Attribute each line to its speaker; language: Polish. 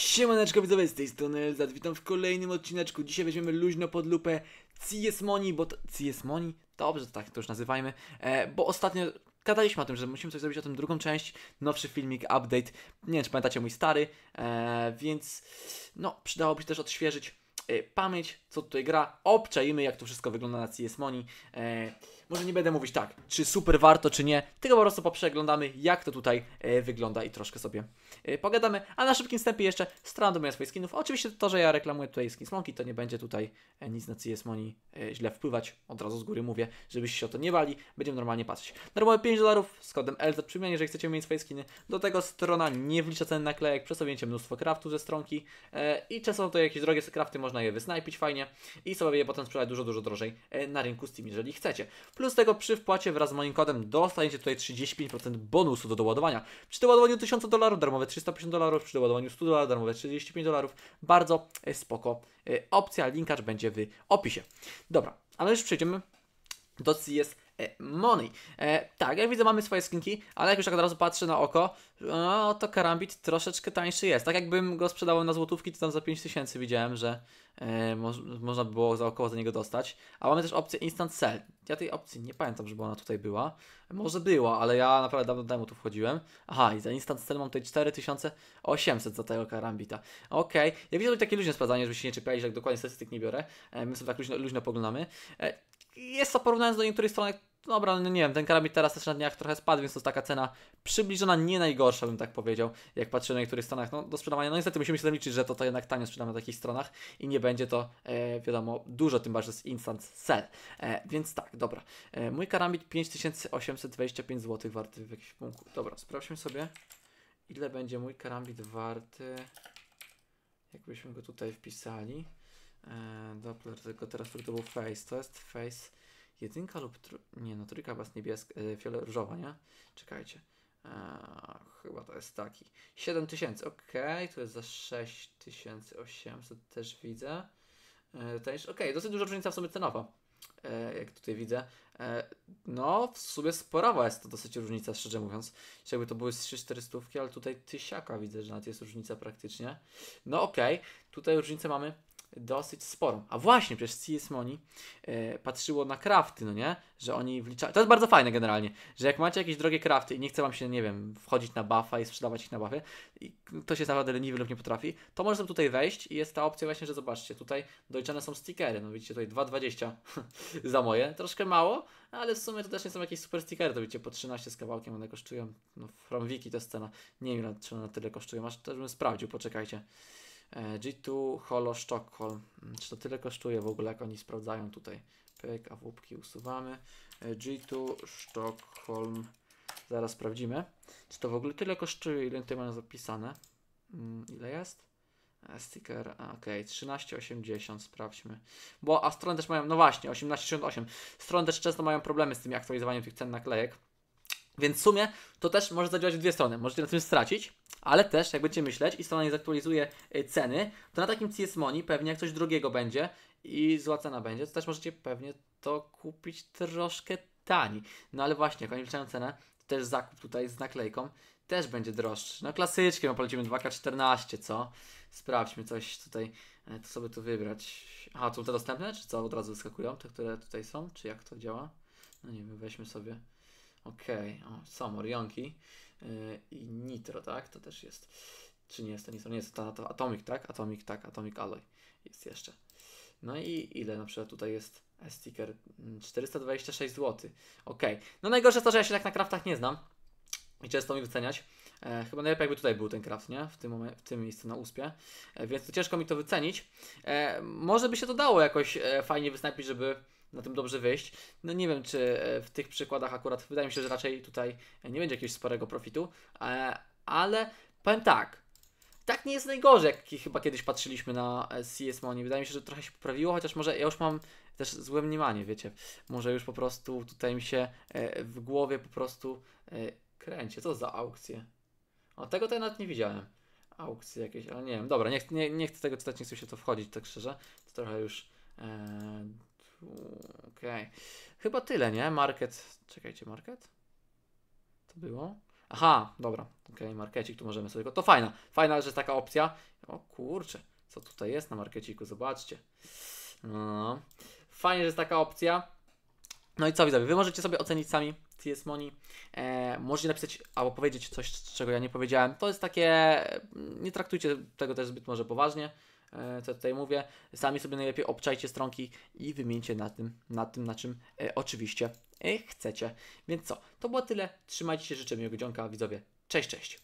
Speaker 1: Siemaneczko widzowie, z tej strony Elzad, witam w kolejnym odcineczku. Dzisiaj weźmiemy luźno pod lupę CS Money, bo... To, CS Money? Dobrze, tak to już nazywajmy. E, bo ostatnio gadaliśmy o tym, że musimy coś zrobić o tym drugą część, nowszy filmik, update. Nie wiem, czy pamiętacie mój stary, e, więc no, przydałoby się też odświeżyć e, pamięć, co tutaj gra. Obczajmy, jak to wszystko wygląda na CS Money. E, może nie będę mówić tak, czy super warto, czy nie, tylko po prostu poprzeglądamy, jak to tutaj e, wygląda i troszkę sobie e, pogadamy. A na szybkim wstępie jeszcze strona do mnie swoich skinów. Oczywiście to, że ja reklamuję tutaj skin Smonki, to nie będzie tutaj e, nic na CS Money e, źle wpływać. Od razu z góry mówię, żebyście się o to nie bali, będziemy normalnie patrzeć. Normalnie 5 dolarów z kodem LZ przymianie, jeżeli chcecie mieć swoje skiny. Do tego strona nie wlicza ceny naklejek, przesunięcie mnóstwo kraftów ze stronki e, i często to jakieś drogie krafty, można je wysnajpić fajnie i sobie je potem sprzedać dużo, dużo drożej e, na rynku Steam, jeżeli chcecie. Plus tego przy wpłacie wraz z moim kodem dostaniecie tutaj 35% bonusu do doładowania. Przy doładowaniu 1000 dolarów darmowe 350 dolarów, przy doładowaniu 100 dolarów darmowe 35 dolarów. Bardzo e, spoko e, opcja, linkacz będzie w opisie. Dobra, ale już przejdziemy do CS e Money. E, tak, jak widzę, mamy swoje skinki, ale jak już tak od razu patrzę na oko, no to karambit troszeczkę tańszy jest. Tak jakbym go sprzedał na złotówki, to tam za 5000 widziałem, że e, mo można było za około za niego dostać. A mamy też opcję Instant Sell. Ja tej opcji nie pamiętam, żeby ona tutaj była. Może była, ale ja naprawdę dawno temu tu wchodziłem. Aha, i za instant cel mam tutaj 4800 za tego karambita. Okej, okay. ja widzę takie luźne sprawdzanie, żeby się nie czepiali, że jak dokładnie statystyk nie biorę. E, my sobie tak luźno, luźno poglądamy. E, jest to porównując do niektórych stronek Dobra, no nie wiem, ten karabin teraz też na dniach trochę spadł, więc to jest taka cena przybliżona, nie najgorsza bym tak powiedział, jak patrzę na niektórych stronach no, do sprzedawania. No niestety musimy się liczyć, że to, to jednak tanio sprzedamy na takich stronach i nie będzie to, e, wiadomo, dużo, tym bardziej z instant sell. E, więc tak, dobra. E, mój karambit 5825 zł warty w jakimś punku. Dobra, sprawdźmy sobie, ile będzie mój karambit warty, jakbyśmy go tutaj wpisali. E, Doppler, tylko teraz to był face, to jest face jedynka lub. Tr... Nie, no trójka chyba niebieska, e, różowa, nie? Czekajcie. E, chyba to jest taki. 7000, ok, tu jest za 6800, też widzę. Eee, też, ok, dosyć duża różnica w sumie cenowa. E, jak tutaj widzę. E, no, w sumie sporowa jest to dosyć różnica, szczerze mówiąc. Jakby to były 3400, ale tutaj tysiaka widzę, że nawet jest różnica praktycznie. No, ok, tutaj różnicę mamy dosyć sporą. A właśnie, przecież CS Money yy, patrzyło na crafty, no nie? Że oni wliczają... To jest bardzo fajne generalnie, że jak macie jakieś drogie crafty i nie chce wam się, nie wiem, wchodzić na buffa i sprzedawać ich na buffie, i ktoś jest naprawdę leniwy lub nie potrafi, to można tutaj wejść i jest ta opcja właśnie, że zobaczcie, tutaj dojczane są stickery, no widzicie tutaj 2,20 za moje, troszkę mało, ale w sumie to też nie są jakieś super stickery, to widzicie po 13 z kawałkiem one kosztują, no from Wiki to jest cena, nie wiem czy one na tyle kosztują, aż też bym sprawdził, poczekajcie. E, G2 Holo Stockholm. Mm, czy to tyle kosztuje w ogóle, jak oni sprawdzają tutaj? Pyk, a łupki usuwamy. E, G2 Stockholm. Zaraz sprawdzimy. Czy to w ogóle tyle kosztuje, ile tutaj mają zapisane? Mm, ile jest? E, sticker, ok, 13,80, sprawdźmy. Bo, a strony też mają, no właśnie, 18,68. Strony też często mają problemy z tym aktualizowaniem tych cen naklejek. Więc w sumie to też może zadziałać w dwie strony. Możecie na tym stracić, ale też jak będziecie myśleć i strona nie zaktualizuje y, ceny, to na takim CS Money pewnie jak coś drugiego będzie i zła cena będzie, to też możecie pewnie to kupić troszkę taniej. No ale właśnie, jak oni wliczają cenę, to też zakup tutaj z naklejką też będzie droższy. No klasycznie, bo polecimy 2K14, co? Sprawdźmy coś tutaj, e, to sobie tu wybrać. a co te dostępne, czy co? Od razu wyskakują te, które tutaj są? Czy jak to działa? No nie wiem, weźmy sobie. Okej, okay. o, są Orionki. E, i Nitro, tak? To też jest. Czy nie jest to Nitro? Nie jest to, Atomic, tak? Atomic, tak, Atomic Alloy jest jeszcze. No i ile na przykład tutaj jest sticker? 426 zł. Ok. No najgorsze to, że ja się tak na kraftach nie znam i często mi wyceniać. E, chyba najlepiej jakby tutaj był ten kraft, nie? W tym, w tym miejscu na uspie. E, więc to ciężko mi to wycenić. E, może by się to dało jakoś e, fajnie wysnapić żeby na tym dobrze wyjść. No nie wiem, czy e, w tych przykładach akurat, wydaje mi się, że raczej tutaj nie będzie jakiegoś sporego profitu, e, ale powiem tak, tak nie jest najgorzej, jak chyba kiedyś patrzyliśmy na e, CS Money. Wydaje mi się, że trochę się poprawiło, chociaż może ja już mam też złe mniemanie, wiecie. Może już po prostu tutaj mi się w głowie po prostu kręci. Co za aukcje? O, tego to ja nawet nie widziałem. Aukcje jakieś, ale nie wiem. Dobra, nie, nie, nie chcę tego czytać, nie chcę się to wchodzić, tak szczerze. To trochę już... Okej. Okay. Chyba tyle, nie? Market. Czekajcie, market? To było? Aha, dobra. Okej, okay, markecik tu możemy sobie... To fajna. Fajna, że jest taka opcja. O kurczę, co tutaj jest na markeciku, zobaczcie. No. Fajnie, że jest taka opcja. No i co widzowie, wy możecie sobie ocenić sami TS Money. E, możecie napisać albo powiedzieć coś, czego ja nie powiedziałem. To jest takie... Nie traktujcie tego też zbyt może poważnie. E, co tutaj mówię. Sami sobie najlepiej obczajcie stronki i wymieńcie na tym, na tym, na czym e, oczywiście e, chcecie. Więc co, to było tyle. Trzymajcie się, życzę miłego dzionka, widzowie. Cześć, cześć.